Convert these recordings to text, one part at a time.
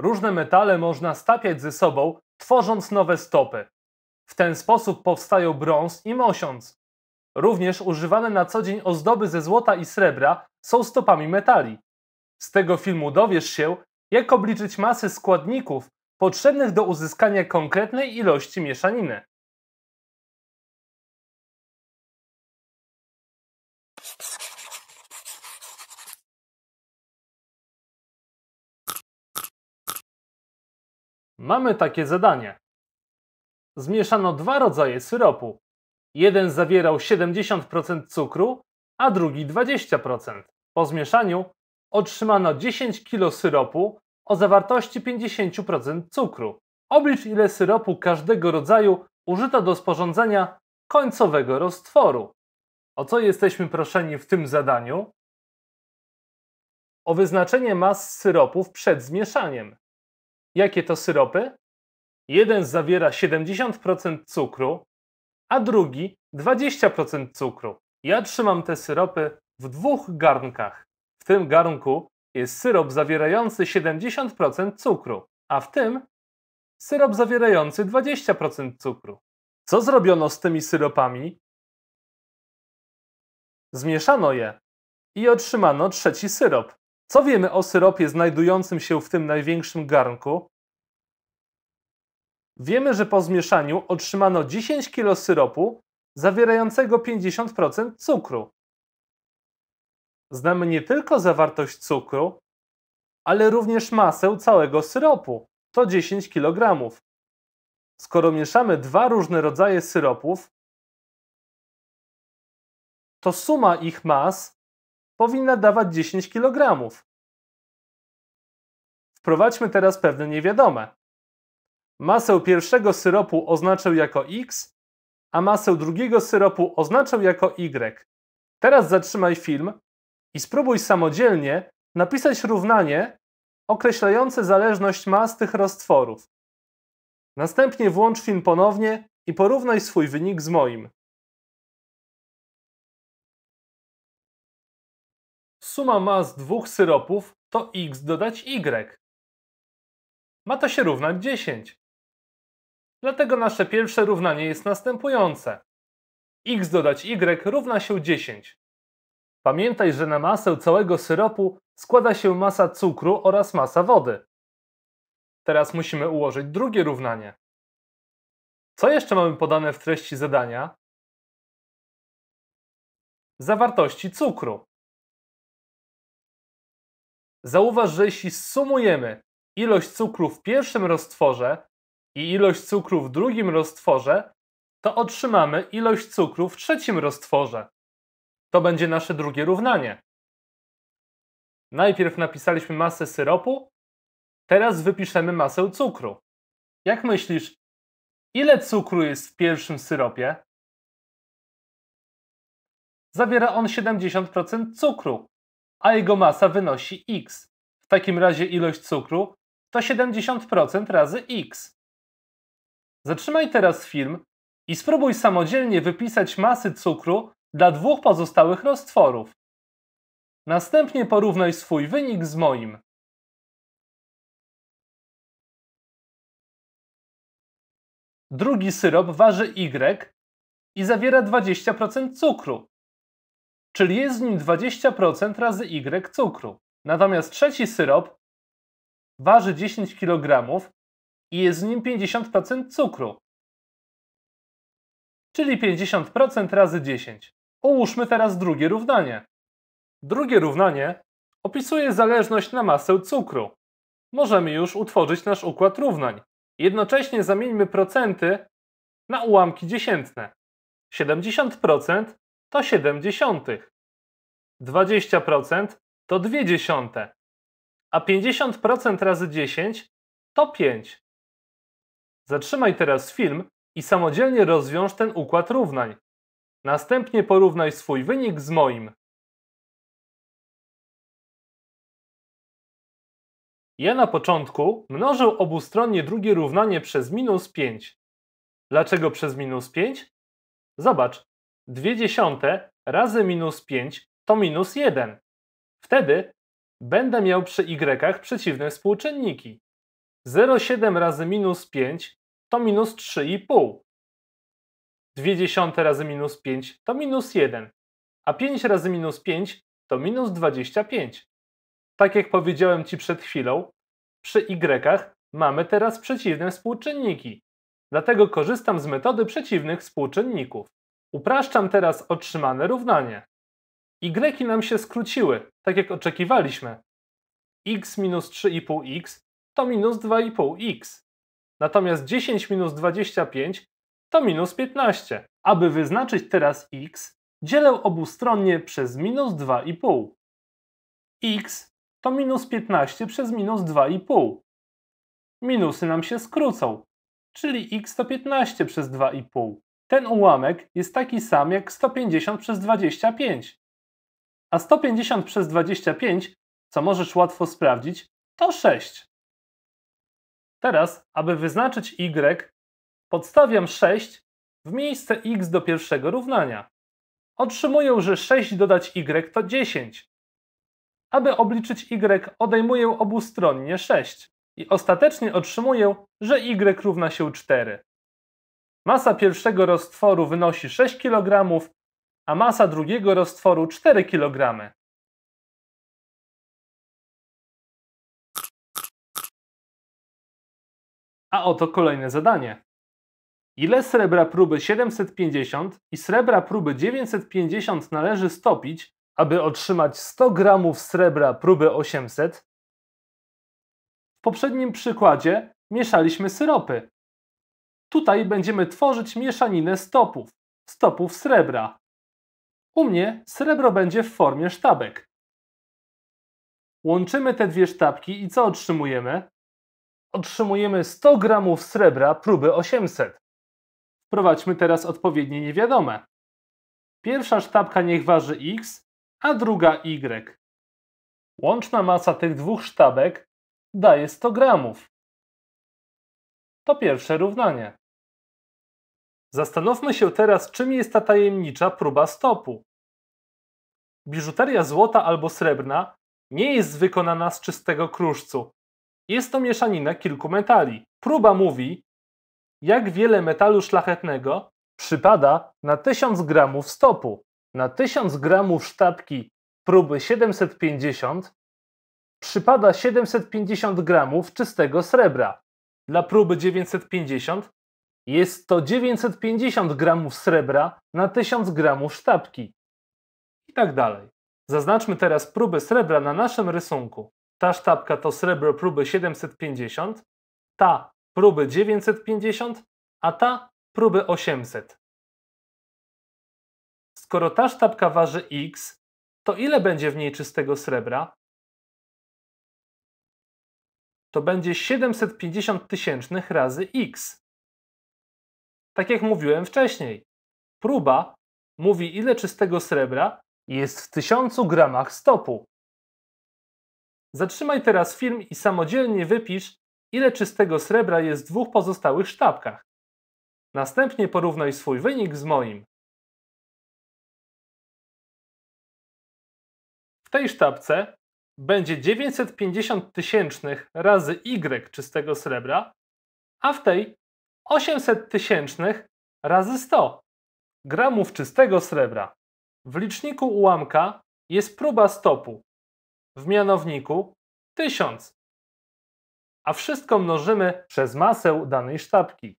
Różne metale można stapiać ze sobą, tworząc nowe stopy. W ten sposób powstają brąz i mosiąc. Również używane na co dzień ozdoby ze złota i srebra są stopami metali. Z tego filmu dowiesz się, jak obliczyć masę składników potrzebnych do uzyskania konkretnej ilości mieszaniny. Mamy takie zadanie. Zmieszano dwa rodzaje syropu. Jeden zawierał 70% cukru, a drugi 20%. Po zmieszaniu otrzymano 10 kg syropu o zawartości 50% cukru. Oblicz ile syropu każdego rodzaju użyto do sporządzenia końcowego roztworu. O co jesteśmy proszeni w tym zadaniu? O wyznaczenie mas syropów przed zmieszaniem. Jakie to syropy? Jeden zawiera 70% cukru, a drugi 20% cukru. Ja trzymam te syropy w dwóch garnkach. W tym garnku jest syrop zawierający 70% cukru, a w tym syrop zawierający 20% cukru. Co zrobiono z tymi syropami? Zmieszano je i otrzymano trzeci syrop. Co wiemy o syropie znajdującym się w tym największym garnku? Wiemy, że po zmieszaniu otrzymano 10 kg syropu zawierającego 50% cukru. Znamy nie tylko zawartość cukru, ale również masę całego syropu, to 10 kg. Skoro mieszamy dwa różne rodzaje syropów, to suma ich mas powinna dawać 10 kg. Wprowadźmy teraz pewne niewiadome. Masę pierwszego syropu oznaczę jako X, a masę drugiego syropu oznaczę jako Y. Teraz zatrzymaj film i spróbuj samodzielnie napisać równanie określające zależność mas tych roztworów. Następnie włącz film ponownie i porównaj swój wynik z moim. suma mas dwóch syropów to x dodać y. Ma to się równać 10. Dlatego nasze pierwsze równanie jest następujące. x dodać y równa się 10. Pamiętaj, że na masę całego syropu składa się masa cukru oraz masa wody. Teraz musimy ułożyć drugie równanie. Co jeszcze mamy podane w treści zadania? Zawartości cukru. Zauważ, że jeśli sumujemy ilość cukru w pierwszym roztworze i ilość cukru w drugim roztworze, to otrzymamy ilość cukru w trzecim roztworze. To będzie nasze drugie równanie. Najpierw napisaliśmy masę syropu, teraz wypiszemy masę cukru. Jak myślisz, ile cukru jest w pierwszym syropie? Zawiera on 70% cukru a jego masa wynosi x. W takim razie ilość cukru to 70% razy x. Zatrzymaj teraz film i spróbuj samodzielnie wypisać masy cukru dla dwóch pozostałych roztworów. Następnie porównaj swój wynik z moim. Drugi syrop waży Y i zawiera 20% cukru czyli jest w nim 20% razy Y cukru. Natomiast trzeci syrop waży 10 kg i jest w nim 50% cukru, czyli 50% razy 10. Ułóżmy teraz drugie równanie. Drugie równanie opisuje zależność na masę cukru. Możemy już utworzyć nasz układ równań. Jednocześnie zamieńmy procenty na ułamki dziesiętne. 70% to 7 dziesiątych. 20% to 2 dziesiąte. A 50% razy 10 to 5. Zatrzymaj teraz film i samodzielnie rozwiąż ten układ równań. Następnie porównaj swój wynik z moim. Ja na początku mnożę obustronnie drugie równanie przez minus 5. Dlaczego przez minus 5? Zobacz, 2 dziesiąte razy minus 5 to minus 1. Wtedy będę miał przy y przeciwne współczynniki. 0,7 razy minus 5 to minus 3,5. 2 dziesiąte razy minus 5 to minus 1, a 5 razy minus 5 to minus 25. Tak jak powiedziałem Ci przed chwilą, przy y mamy teraz przeciwne współczynniki. Dlatego korzystam z metody przeciwnych współczynników. Upraszczam teraz otrzymane równanie. Y nam się skróciły, tak jak oczekiwaliśmy. x minus 3,5x to minus 2,5x. Natomiast 10 minus 25 to minus 15. Aby wyznaczyć teraz x, dzielę obustronnie przez minus 2,5. x to minus 15 przez minus 2,5. Minusy nam się skrócą, czyli x to 15 przez 2,5 ten ułamek jest taki sam jak 150 przez 25. A 150 przez 25, co możesz łatwo sprawdzić, to 6. Teraz, aby wyznaczyć y, podstawiam 6 w miejsce x do pierwszego równania. Otrzymuję, że 6 dodać y to 10. Aby obliczyć y, odejmuję obustronnie 6 i ostatecznie otrzymuję, że y równa się 4. Masa pierwszego roztworu wynosi 6 kg, a masa drugiego roztworu 4 kg. A oto kolejne zadanie. Ile srebra próby 750 i srebra próby 950 należy stopić, aby otrzymać 100 gramów srebra próby 800? W poprzednim przykładzie mieszaliśmy syropy, Tutaj będziemy tworzyć mieszaninę stopów, stopów srebra. U mnie srebro będzie w formie sztabek. Łączymy te dwie sztabki i co otrzymujemy? Otrzymujemy 100 gramów srebra próby 800. Wprowadźmy teraz odpowiednie niewiadome. Pierwsza sztabka niech waży x, a druga y. Łączna masa tych dwóch sztabek daje 100 gramów. To pierwsze równanie. Zastanówmy się teraz, czym jest ta tajemnicza próba stopu. Biżuteria złota albo srebrna nie jest wykonana z czystego kruszcu. Jest to mieszanina kilku metali. Próba mówi, jak wiele metalu szlachetnego przypada na 1000 gramów stopu. Na 1000 gramów sztabki próby 750 przypada 750 gramów czystego srebra. Dla próby 950 jest to 950 gramów srebra na 1000 gramów sztabki. I tak dalej. Zaznaczmy teraz próbę srebra na naszym rysunku. Ta sztabka to srebro próby 750, ta próby 950, a ta próby 800. Skoro ta sztabka waży x, to ile będzie w niej czystego srebra? To będzie 750 tysięcznych razy x. Tak jak mówiłem wcześniej, próba mówi ile czystego srebra jest w 1000 gramach stopu. Zatrzymaj teraz film i samodzielnie wypisz, ile czystego srebra jest w dwóch pozostałych sztabkach. Następnie porównaj swój wynik z moim. W tej sztabce będzie 950 tysięcznych razy y czystego srebra, a w tej 800 tysięcznych razy 100 gramów czystego srebra. W liczniku ułamka jest próba stopu, w mianowniku 1000. A wszystko mnożymy przez masę danej sztabki.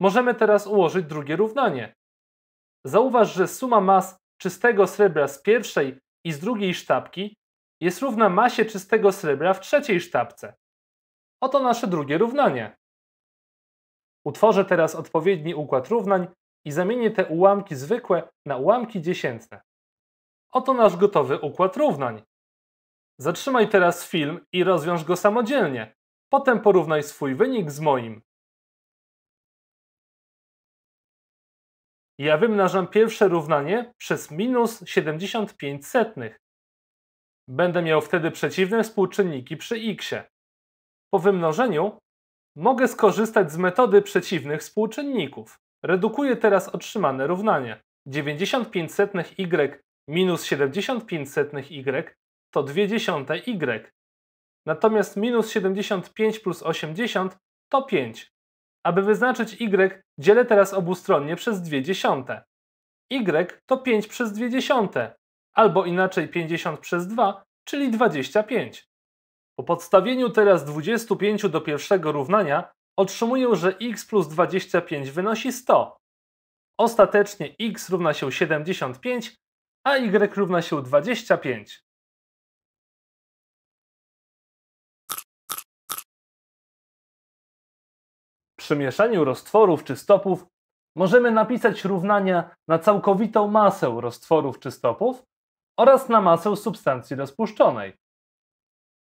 Możemy teraz ułożyć drugie równanie. Zauważ, że suma mas czystego srebra z pierwszej i z drugiej sztabki jest równa masie czystego srebra w trzeciej sztabce. Oto nasze drugie równanie. Utworzę teraz odpowiedni układ równań i zamienię te ułamki zwykłe na ułamki dziesiętne. Oto nasz gotowy układ równań. Zatrzymaj teraz film i rozwiąż go samodzielnie. Potem porównaj swój wynik z moim. Ja wymnażam pierwsze równanie przez minus 75 setnych. Będę miał wtedy przeciwne współczynniki przy x. Po wymnożeniu mogę skorzystać z metody przeciwnych współczynników. Redukuję teraz otrzymane równanie. 95y minus 75y to 0,2y. Natomiast minus 75 plus 80 to 5. Aby wyznaczyć y, dzielę teraz obustronnie przez 2 y to 5 przez 2 albo inaczej 50 przez 2, czyli 25. Po podstawieniu teraz 25 do pierwszego równania otrzymuję, że x plus 25 wynosi 100. Ostatecznie x równa się 75, a y równa się 25. Przy mieszaniu roztworów czy stopów możemy napisać równania na całkowitą masę roztworów czy stopów oraz na masę substancji rozpuszczonej.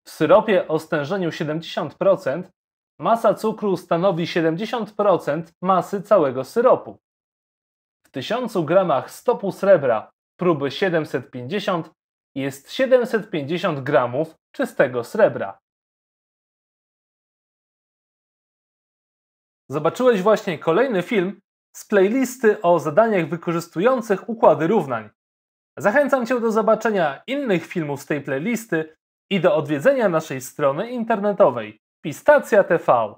W syropie o stężeniu 70% masa cukru stanowi 70% masy całego syropu. W 1000 gramach stopu srebra próby 750 jest 750 gramów czystego srebra. Zobaczyłeś właśnie kolejny film z playlisty o zadaniach wykorzystujących układy równań. Zachęcam Cię do zobaczenia innych filmów z tej playlisty i do odwiedzenia naszej strony internetowej Pistacja TV.